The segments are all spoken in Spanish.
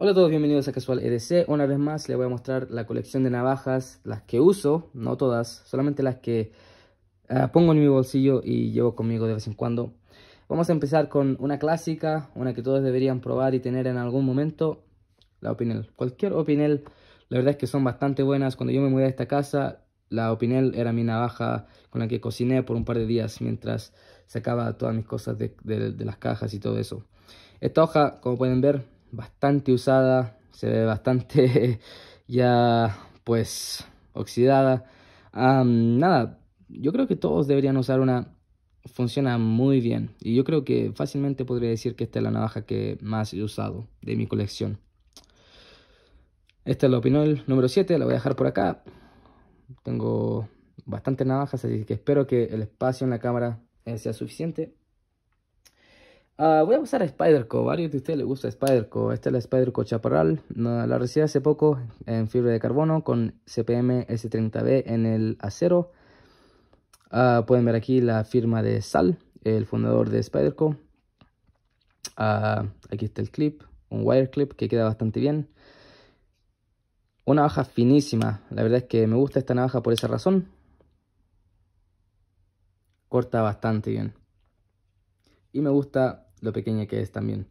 Hola a todos, bienvenidos a Casual EDC. Una vez más les voy a mostrar la colección de navajas, las que uso, no todas, solamente las que eh, pongo en mi bolsillo y llevo conmigo de vez en cuando. Vamos a empezar con una clásica, una que todos deberían probar y tener en algún momento, la Opinel. Cualquier Opinel, la verdad es que son bastante buenas. Cuando yo me mudé a esta casa, la Opinel era mi navaja con la que cociné por un par de días mientras sacaba todas mis cosas de las cajas y todo eso. Esta hoja, como pueden ver, bastante usada, se ve bastante ya pues oxidada. nada, yo creo que todos deberían usar una, funciona muy bien y yo creo que fácilmente podría decir que esta es la navaja que más he usado de mi colección. Esta es la opinión número 7, la voy a dejar por acá. Tengo bastantes navajas, así que espero que el espacio en la cámara sea suficiente Ah, voy a usar a Spyderco. Varios de ustedes les gusta Spyderco. Esta es la Spyderco Chaparral. la recibí hace poco en fibra de carbono con CPM S30B en el acero. Ah, pueden ver aquí la firma de Sal, el fundador de Spyderco. Ah, aquí está el clip, un wire clip que queda bastante bien. Una navaja finísima. La verdad es que me gusta esta navaja por esa razón. Corta bastante bien. Y me gusta lo pequeña que es también.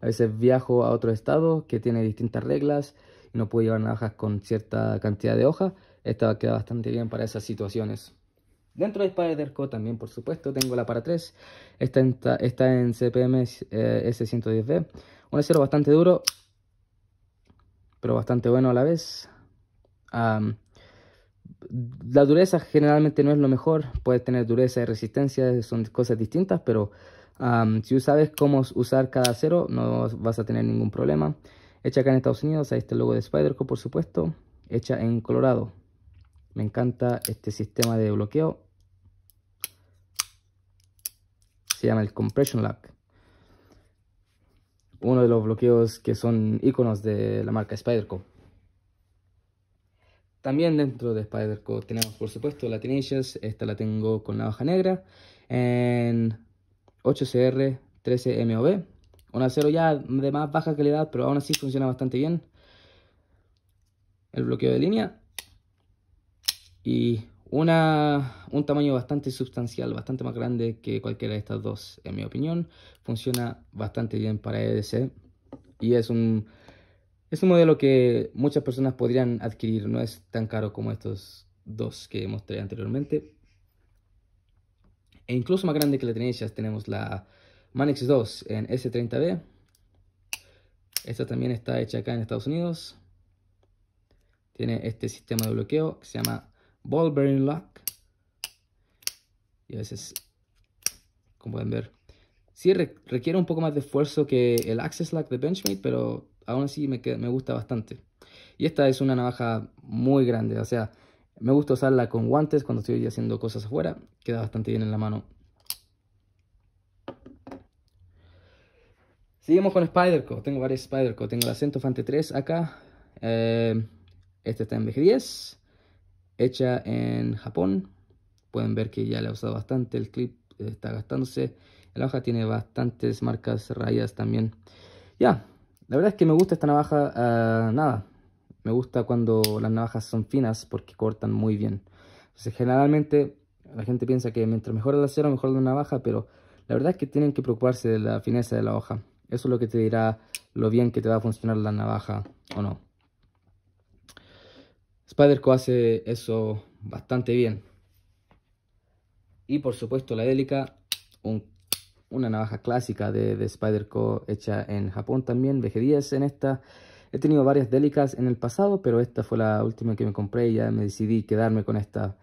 A veces viajo a otro estado que tiene distintas reglas y no puedo llevar navajas con cierta cantidad de hojas. Esta queda bastante bien para esas situaciones. Dentro de spider también, por supuesto, tengo la para 3. Esta está, en CPM eh, S110B. Un acero bastante duro, pero bastante bueno a la vez la dureza generalmente no es lo mejor, puedes tener dureza y resistencia, son cosas distintas, pero si sabes cómo usar cada acero, no vas a tener ningún problema. Hecha acá en Estados Unidos, ahí está el logo de Spyderco, por supuesto, hecha en Colorado. Me encanta este sistema de bloqueo. Se llama el Compression Lock. Uno de los bloqueos que son iconos de la marca Spyderco. También dentro de Spyderco tenemos, por supuesto, la Tenacious. Esta la tengo con la hoja negra en 8CR 13MOB. Un acero ya de más baja calidad, pero aún así funciona bastante bien. El bloqueo de línea. Y una, un tamaño bastante sustancial, bastante más grande que cualquiera de estas dos, en mi opinión. Funciona bastante bien para EDC. Y es un es un modelo que muchas personas podrían adquirir, no es tan caro como estos dos que mostré anteriormente. E incluso más grande que la ya tenemos la Manix 2 en S30B. Esta también está hecha acá en Estados Unidos. Tiene este sistema de bloqueo que se llama Ball Bearing Lock. Y a veces, como pueden ver, sí requiere un poco más de esfuerzo que el Access Lock de Benchmade, pero aún así me, gusta bastante. Y esta es una navaja muy grande, o sea, me gusta usarla con guantes cuando estoy haciendo cosas afuera, queda bastante bien en la mano. Seguimos con Spyderco, tengo varias Spyderco, tengo la Centofante 3 acá, eh, esta está en BG10, hecha en Japón, pueden ver que ya la he usado bastante, el clip está gastándose, la hoja tiene bastantes marcas, rayas también. Ya, la verdad es que me gusta esta navaja, ah, nada. Me gusta cuando las navajas son finas porque cortan muy bien. Entonces, generalmente la gente piensa que mientras mejor el acero, mejor la navaja, pero la verdad es que tienen que preocuparse de la fineza de la hoja. Eso es lo que te dirá lo bien que te va a funcionar la navaja o no. Spyderco hace eso bastante bien. Y por supuesto la Delica, un una navaja clásica de, de co hecha en Japón también. bg 10 en esta. He tenido varias délicas en el pasado, pero esta fue la última que me compré y ya me decidí quedarme con esta.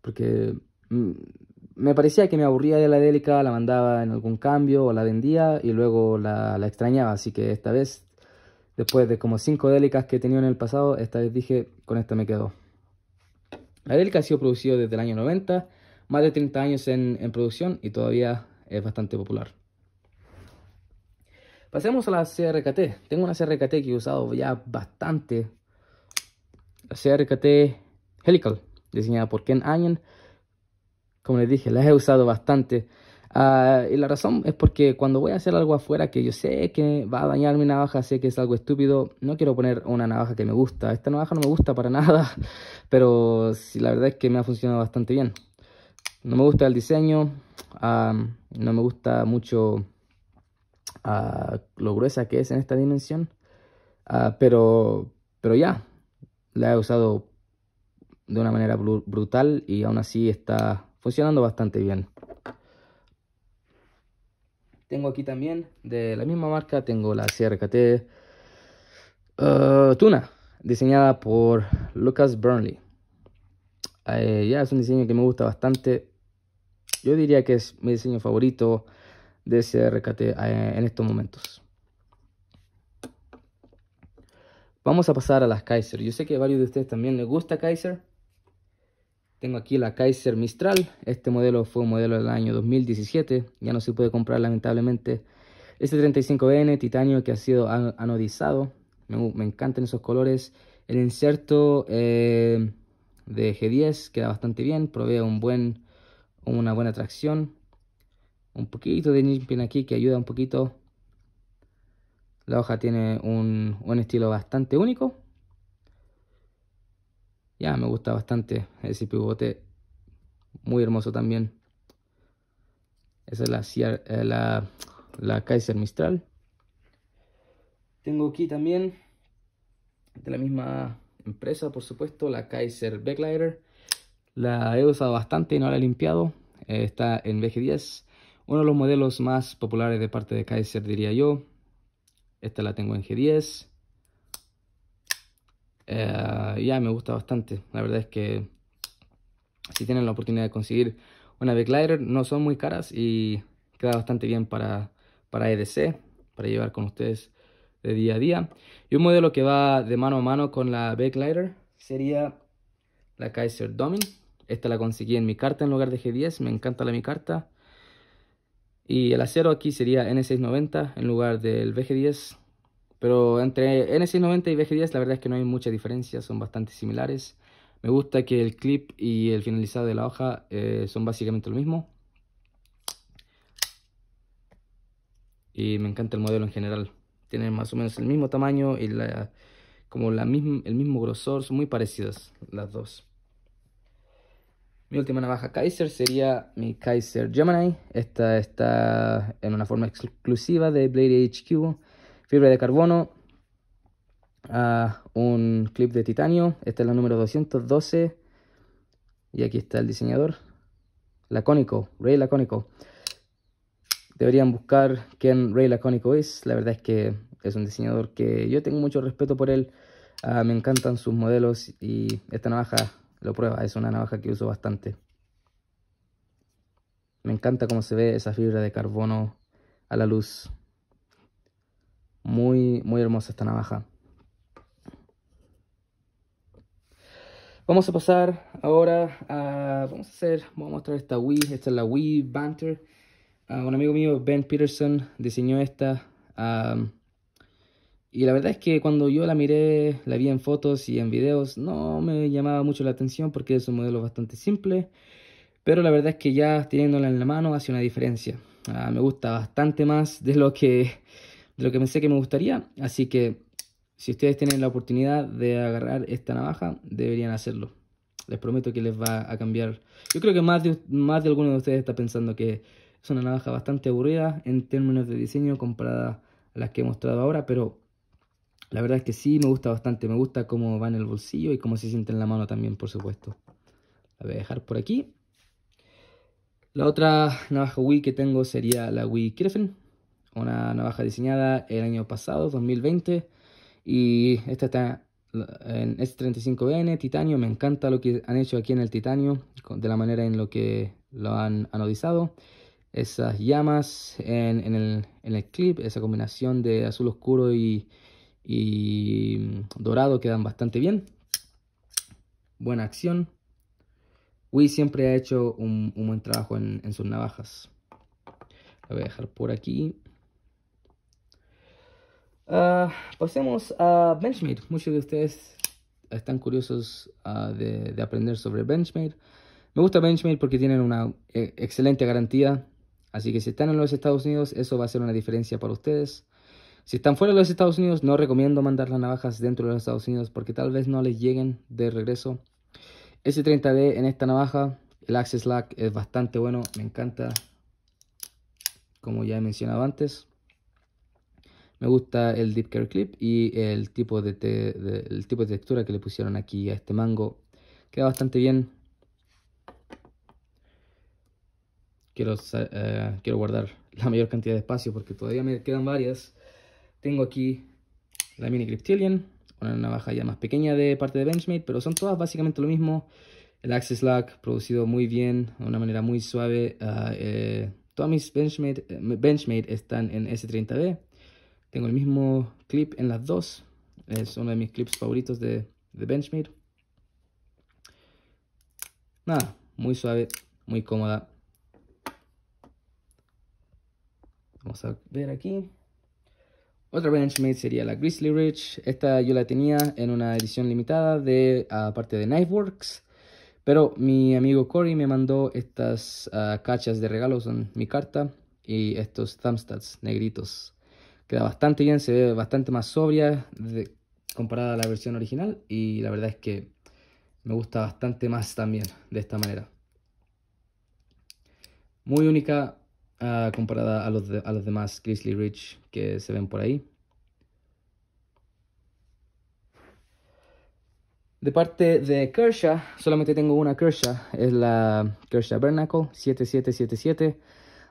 Porque mm, me parecía que me aburría de la délica, la mandaba en algún cambio o la vendía y luego la, extrañaba. Así que esta vez, después de como cinco délicas que he tenido en el pasado, esta vez dije, con esta me quedo. La Delica ha sido producida desde el año 90 más de 30 años en, en, producción y todavía es bastante popular. Pasemos a la CRKT. Tengo una CRKT que he usado ya bastante. La CRKT Helical, diseñada por Ken Allen. Como les dije, la he usado bastante. Ah, y la razón es porque cuando voy a hacer algo afuera que yo sé que va a dañar mi navaja, sé que es algo estúpido, no quiero poner una navaja que me gusta. Esta navaja no me gusta para nada, pero sí, la verdad es que me ha funcionado bastante bien. No me gusta el diseño. Ah, no me gusta mucho ah, lo gruesa que es en esta dimensión. Ah, pero, pero ya, la he usado de una manera brutal y aún así está funcionando bastante bien. Tengo aquí también, de la misma marca, tengo la CRKT ah, Tuna, diseñada por Lucas Burnley. Eh, ya es un diseño que me gusta bastante yo diría que es mi diseño favorito de ese eh, en estos momentos. Vamos a pasar a las Kaiser. Yo sé que a varios de ustedes también les gusta Kaiser. Tengo aquí la Kaiser Mistral. Este modelo fue un modelo del año 2017. Ya no se puede comprar lamentablemente. Este 35N titanio que ha sido anodizado. Me, encantan esos colores. El inserto eh, de G10 queda bastante bien. Provee un buen una buena tracción. Un poquito de nipping aquí que ayuda un poquito. La hoja tiene un, estilo bastante único. Ya me gusta bastante ese pivote. Muy hermoso también. Esa es la, eh, la, la Kaiser Mistral. Tengo aquí también de la misma empresa, por supuesto, la Kaiser Backlighter. La he usado bastante y no la he limpiado. Eh, está en BG10. Uno de los modelos más populares de parte de Kaiser diría yo. Esta la tengo en G10. Eh, ya me gusta bastante. La verdad es que si tienen la oportunidad de conseguir una Lighter no son muy caras y queda bastante bien para, para EDC, para llevar con ustedes de día a día. Y un modelo que va de mano a mano con la Lighter sería la Kaiser Domin. Esta la conseguí en mi carta en lugar de G10. Me encanta la mi carta. Y el acero aquí sería N690 en lugar del BG10. Pero entre N690 y BG10 la verdad es que no hay mucha diferencia. Son bastante similares. Me gusta que el clip y el finalizado de la hoja eh, son básicamente lo mismo. Y me encanta el modelo en general. Tienen más o menos el mismo tamaño y como la el mismo grosor. Son muy parecidas las dos. Mi última navaja Kaiser sería mi Kaiser Gemini. Esta está en una forma exclusiva de Blade HQ. Fibra de carbono. un clip de titanio. Esta es la número 212. Y aquí está el diseñador. Lacónico. Ray Lacónico. Deberían buscar quién Ray Lacónico es. La verdad es que es un diseñador que yo tengo mucho respeto por él. Ah, me encantan sus modelos y esta navaja lo prueba, es una navaja que uso bastante. Me encanta cómo se ve esa fibra de carbono a la luz. Muy, muy hermosa esta navaja. Vamos a pasar ahora a... Vamos a hacer... Voy a mostrar esta Wii. Esta es la Wii Banter. Ah, un amigo mío, Ben Peterson, diseñó esta. Ah, y la verdad es que cuando yo la miré, la vi en fotos y en videos, no me llamaba mucho la atención porque es un modelo bastante simple, pero la verdad es que ya teniéndola en la mano hace una diferencia. Ah, me gusta bastante más de lo, que, de lo que pensé que me gustaría, así que si ustedes tienen la oportunidad de agarrar esta navaja, deberían hacerlo. Les prometo que les va a cambiar. Yo creo que más de, más de alguno de ustedes está pensando que es una navaja bastante aburrida en términos de diseño comparada a las que he mostrado ahora, pero la verdad es que sí, me gusta bastante. Me gusta cómo va en el bolsillo y cómo se siente en la mano también, por supuesto. La voy a dejar por aquí. La otra navaja Wii que tengo sería la Wii Kreffen. Una navaja diseñada el año pasado, 2020. Y esta está en S35N, titanio. Me encanta lo que han hecho aquí en el titanio. De la manera en lo que lo han anodizado. Esas llamas en el clip. Esa combinación de azul oscuro y y mm, dorado quedan bastante bien. Buena acción. Wii siempre ha hecho un, buen trabajo en, sus navajas. Lo voy a dejar por aquí. Ah, pasemos a Benchmade. Muchos de ustedes están curiosos ah, de, de, aprender sobre Benchmade. Me gusta Benchmade porque tienen una eh, excelente garantía. Así que si están en los Estados Unidos, eso va a ser una diferencia para ustedes. Si están fuera de los Estados Unidos, no recomiendo mandar las navajas dentro de los Estados Unidos porque tal vez no les lleguen de regreso. S30D en esta navaja, el Access Lack es bastante bueno, me encanta, como ya he mencionado antes. Me gusta el Deep Care Clip y el tipo de, el tipo de textura que le pusieron aquí a este mango. Queda bastante bien. Quiero, eh, quiero guardar la mayor cantidad de espacio porque todavía me quedan varias. Tengo aquí la Mini Cryptillion, una navaja ya más pequeña de parte de Benchmade, pero son todas básicamente lo mismo. El Axis Lock producido muy bien, de una manera muy suave. Ah, eh, todas mis Benchmade, eh, están en S30B. Tengo el mismo clip en las dos. Es uno de mis clips favoritos de, de Benchmade. Nada, muy suave, muy cómoda. Vamos a ver aquí. Otra Benchmade sería la Grizzly Ridge. Esta yo la tenía en una edición limitada de aparte de Knifeworks. Pero mi amigo Cory me mandó estas ah, cachas de regalos en mi carta y estos thumbstats negritos. Queda bastante bien, se ve bastante más sobria comparada a la versión original y la verdad es que me gusta bastante más también de esta manera. Muy única, Ah, comparada a los, demás Grizzly Ridge que se ven por ahí. De parte de Kershaw, solamente tengo una Kershaw, es la Kershaw Bernacle 7777.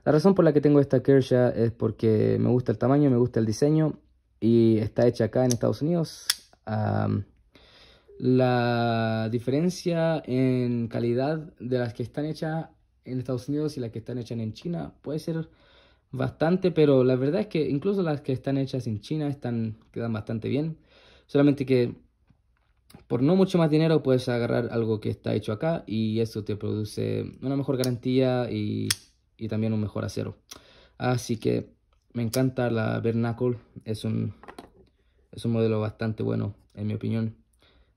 La razón por la que tengo esta Kershaw es porque me gusta el tamaño, me gusta el diseño y está hecha acá en Estados Unidos. la diferencia en calidad de las que están hechas en Estados Unidos y las que están hechas en China puede ser bastante, pero la verdad es que incluso las que están hechas en China están, quedan bastante bien. Solamente que por no mucho más dinero puedes agarrar algo que está hecho acá y eso te produce una mejor garantía y, y también un mejor acero. Así que me encanta la Bernacle, es un, es un modelo bastante bueno, en mi opinión.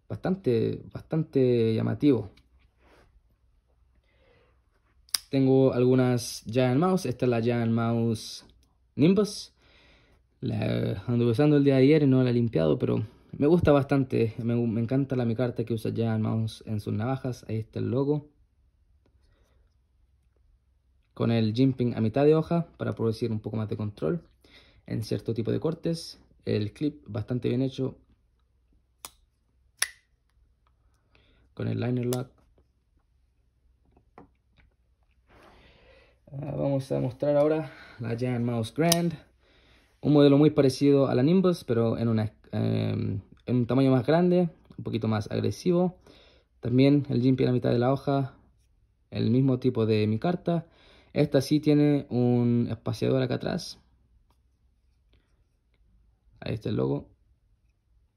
Bastante, bastante llamativo. Tengo algunas Giant Mouse. Esta es la Giant Mouse Nimbus. La anduve usando el día de ayer y no la he limpiado, pero me gusta bastante. Me, encanta la micarta que usa Giant Mouse en sus navajas. Ahí está el logo. Con el jimping a mitad de hoja para producir un poco más de control en cierto tipo de cortes. El clip bastante bien hecho. Con el liner lock. Ah, vamos a mostrar ahora la Jan Mouse Grand. Un modelo muy parecido a la Nimbus, pero en, em, un tamaño más grande, un poquito más agresivo. También el jimpy en la mitad de la hoja, el mismo tipo de mi carta. Esta sí tiene un espaciador acá atrás. Ahí está el logo.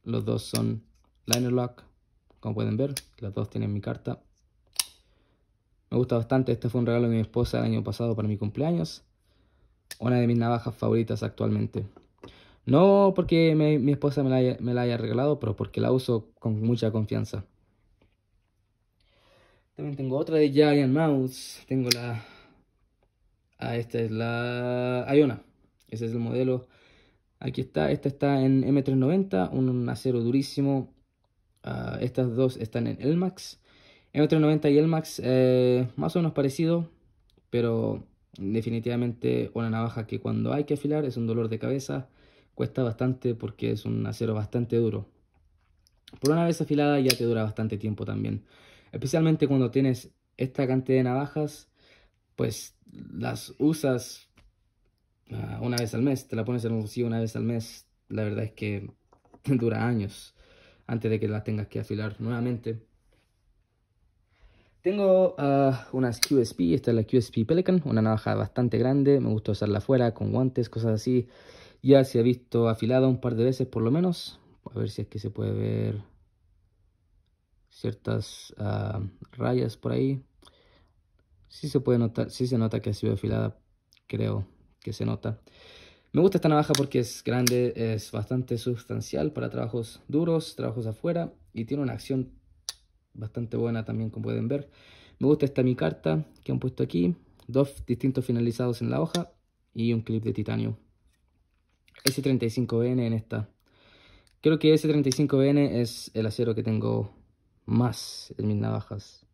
Los dos son liner lock, como pueden ver. Los dos tienen mi carta. Me gusta bastante. Este fue un regalo de mi esposa el año pasado para mi cumpleaños. Una de mis navajas favoritas actualmente. No porque mi esposa me la, haya, regalado, pero porque la uso con mucha confianza. También tengo otra de Giant Mouse. Tengo la... Ah, esta es la Iona. Ese es el modelo. Aquí está. Esta está en M390, un acero durísimo. Ah, estas dos están en Elmax. M390 y el Max, eh, más o menos parecido, pero definitivamente una navaja que cuando hay que afilar es un dolor de cabeza, cuesta bastante porque es un acero bastante duro. Por una vez afilada ya te dura bastante tiempo también. Especialmente cuando tienes esta cantidad de navajas, pues las usas ah, una vez al mes, te la pones en un bolsillo una vez al mes, la verdad es que dura años antes de que las tengas que afilar nuevamente. Tengo ah, unas QSP, esta es la QSP Pelican, una navaja bastante grande, me gusta usarla afuera con guantes, cosas así. Ya se ha visto afilada un par de veces por lo menos, a ver si es que se puede ver ciertas ah, rayas por ahí. Sí se puede notar, sí se nota que ha sido afilada, creo que se nota. Me gusta esta navaja porque es grande, es bastante sustancial para trabajos duros, trabajos afuera y tiene una acción bastante buena también como pueden ver. Me gusta esta mi carta que han puesto aquí, dos distintos finalizados en la hoja y un clip de titanio. S35N en esta. Creo que S35N es el acero que tengo más en mis navajas.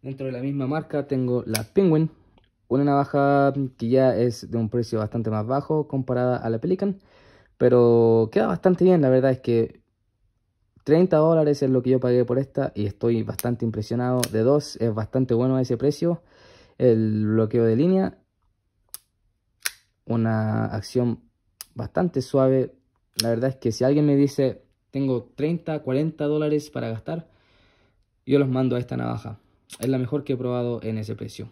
Dentro de la misma marca tengo la Penguin, una navaja que ya es de un precio bastante más bajo comparada a la Pelican, pero queda bastante bien, la verdad es que 30 dólares es lo que yo pagué por esta y estoy bastante impresionado. De dos, es bastante bueno a ese precio. El bloqueo de línea. Una acción bastante suave. La verdad es que si alguien me dice, tengo 30, 40 dólares para gastar, yo los mando a esta navaja. Es la mejor que he probado en ese precio.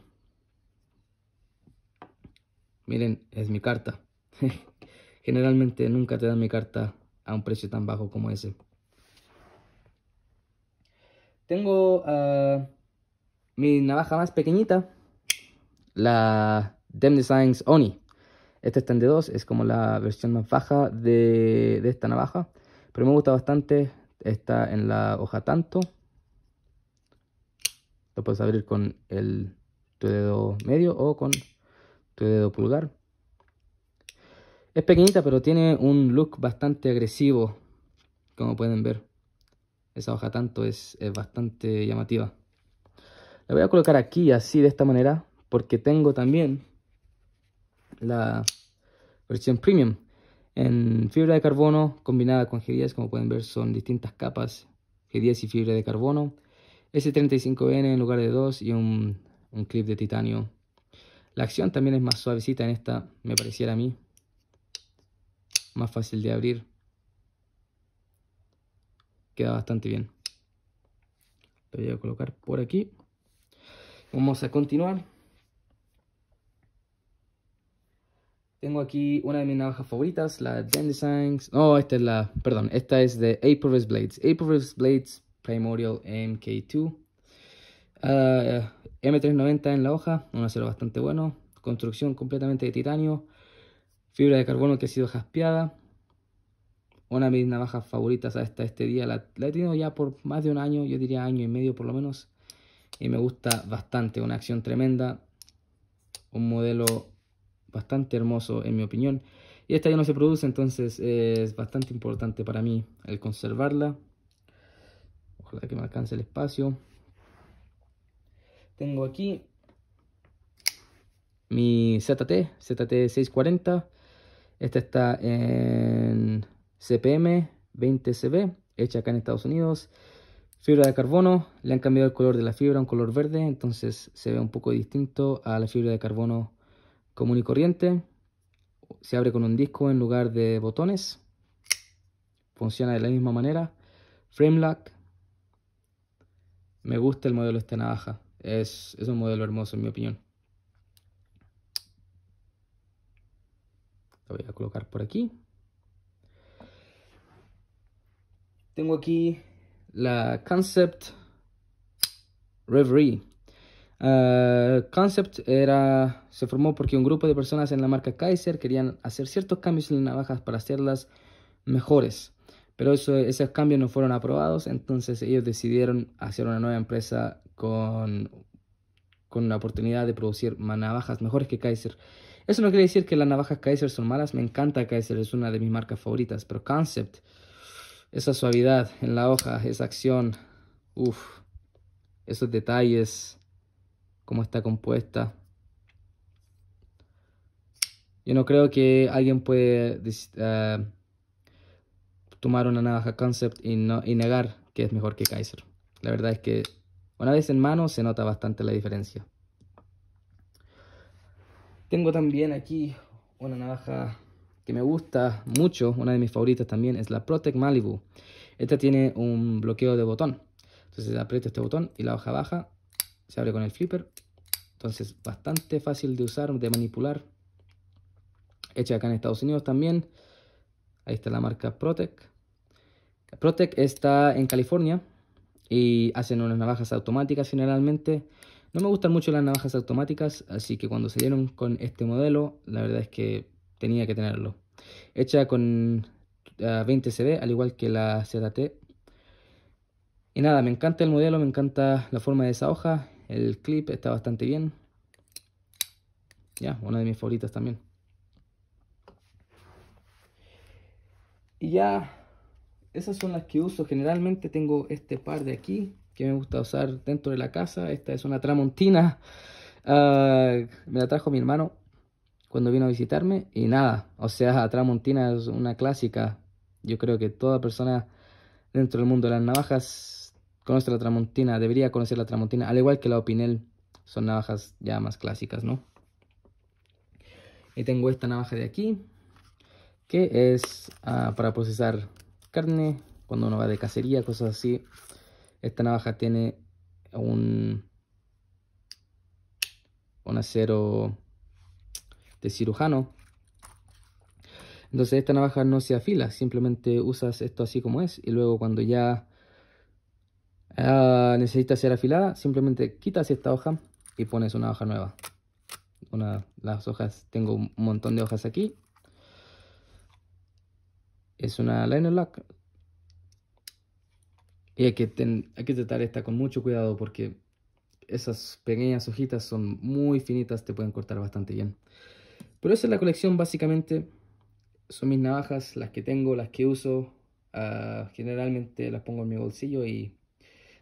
Miren, es mi carta. Generalmente nunca te dan mi carta a un precio tan bajo como ese. Tengo ah, mi navaja más pequeñita, la Dem Designs Oni. Esta está en d 2, es como la versión más baja de, esta navaja, pero me gusta bastante. Está en la hoja tanto. Lo puedes abrir con el, tu dedo medio o con tu dedo pulgar. Es pequeñita, pero tiene un look bastante agresivo, como pueden ver esa hoja tanto, es, bastante llamativa. La voy a colocar aquí, así, de esta manera, porque tengo también la versión premium en fibra de carbono combinada con G10, como pueden ver son distintas capas, G10 y fibra de carbono, S35N en lugar de 2 y un, un clip de titanio. La acción también es más suavecita en esta, me pareciera a mí, más fácil de abrir queda bastante bien. Lo voy a colocar por aquí. Vamos a continuar. Tengo aquí una de mis navajas favoritas, la Den Designs. No, esta es la, perdón, esta es de Apervis Blades. Apervis Blades Primordial MK2. Ah, M390 en la hoja, un acero bastante bueno. Construcción completamente de titanio. Fibra de carbono que ha sido jaspeada. Una de mis navajas favoritas hasta este día, la, la, he tenido ya por más de un año, yo diría año y medio por lo menos. Y me gusta bastante, una acción tremenda. Un modelo bastante hermoso en mi opinión. Y esta ya no se produce, entonces eh, es bastante importante para mí el conservarla. Ojalá que me alcance el espacio. Tengo aquí mi ZT, ZT640. Esta está en CPM 20CB, hecha acá en Estados Unidos. Fibra de carbono, le han cambiado el color de la fibra a un color verde, entonces se ve un poco distinto a la fibra de carbono común y corriente. Se abre con un disco en lugar de botones. Funciona de la misma manera. Frame lock. Me gusta el modelo de esta navaja. Es, es un modelo hermoso en mi opinión. Lo voy a colocar por aquí. tengo aquí la Concept Reverie. Ah, concept era, se formó porque un grupo de personas en la marca Kaiser querían hacer ciertos cambios en las navajas para hacerlas mejores, pero esos cambios no fueron aprobados, entonces ellos decidieron hacer una nueva empresa con, con la oportunidad de producir navajas mejores que Kaiser. Eso no quiere decir que las navajas Kaiser son malas, me encanta Kaiser, es una de mis marcas favoritas, pero Concept esa suavidad en la hoja, esa acción, uff, esos detalles, cómo está compuesta. Yo no creo que alguien puede eh, tomar una navaja concept y, no, y negar que es mejor que Kaiser. La verdad es que una vez en mano se nota bastante la diferencia. Tengo también aquí una navaja que me gusta mucho, una de mis favoritas también, es la Protec Malibu. Esta tiene un bloqueo de botón. Entonces aprieto este botón y la hoja baja, se abre con el flipper. Entonces bastante fácil de usar, de manipular. Hecha acá en Estados Unidos también. Ahí está la marca Protec. Protec está en California y hacen unas navajas automáticas generalmente. No me gustan mucho las navajas automáticas, así que cuando se dieron con este modelo, la verdad es que tenía que tenerlo. Hecha con 20 ah, CD, al igual que la ZT. Y nada, me encanta el modelo, me encanta la forma de esa hoja. El clip está bastante bien. Ya, una de mis favoritas también. Y ya, esas son las que uso. Generalmente tengo este par de aquí que me gusta usar dentro de la casa. Esta es una tramontina. Ah, me la trajo mi hermano cuando vino a visitarme y nada, o sea, Tramontina es una clásica. Yo creo que toda persona dentro del mundo de las navajas conoce la Tramontina, debería conocer la Tramontina, al igual que la Opinel, son navajas ya más clásicas, ¿no? Y tengo esta navaja de aquí, que es ah, para procesar carne, cuando uno va de cacería, cosas así. Esta navaja tiene un, un acero este cirujano. Entonces esta navaja no se afila, simplemente usas esto así como es y luego cuando ya necesitas ah, necesita ser afilada, simplemente quitas esta hoja y pones una hoja nueva. Una, las hojas, tengo un montón de hojas aquí. Es una liner lock. Y hay que, hay que tratar esta con mucho cuidado porque esas pequeñas hojitas son muy finitas, te pueden cortar bastante bien. Pero esa es la colección básicamente. Son mis navajas, las que tengo, las que uso. Ah, generalmente las pongo en mi bolsillo y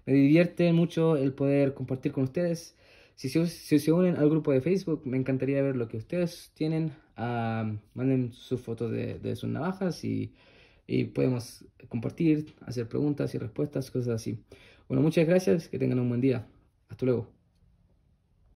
me divierte mucho el poder compartir con ustedes. Si se, unen al grupo de Facebook, me encantaría ver lo que ustedes tienen. Ah, manden sus fotos de, sus navajas y, y podemos compartir, hacer preguntas y respuestas, cosas así. Bueno, muchas gracias, que tengan un buen día. Hasta luego.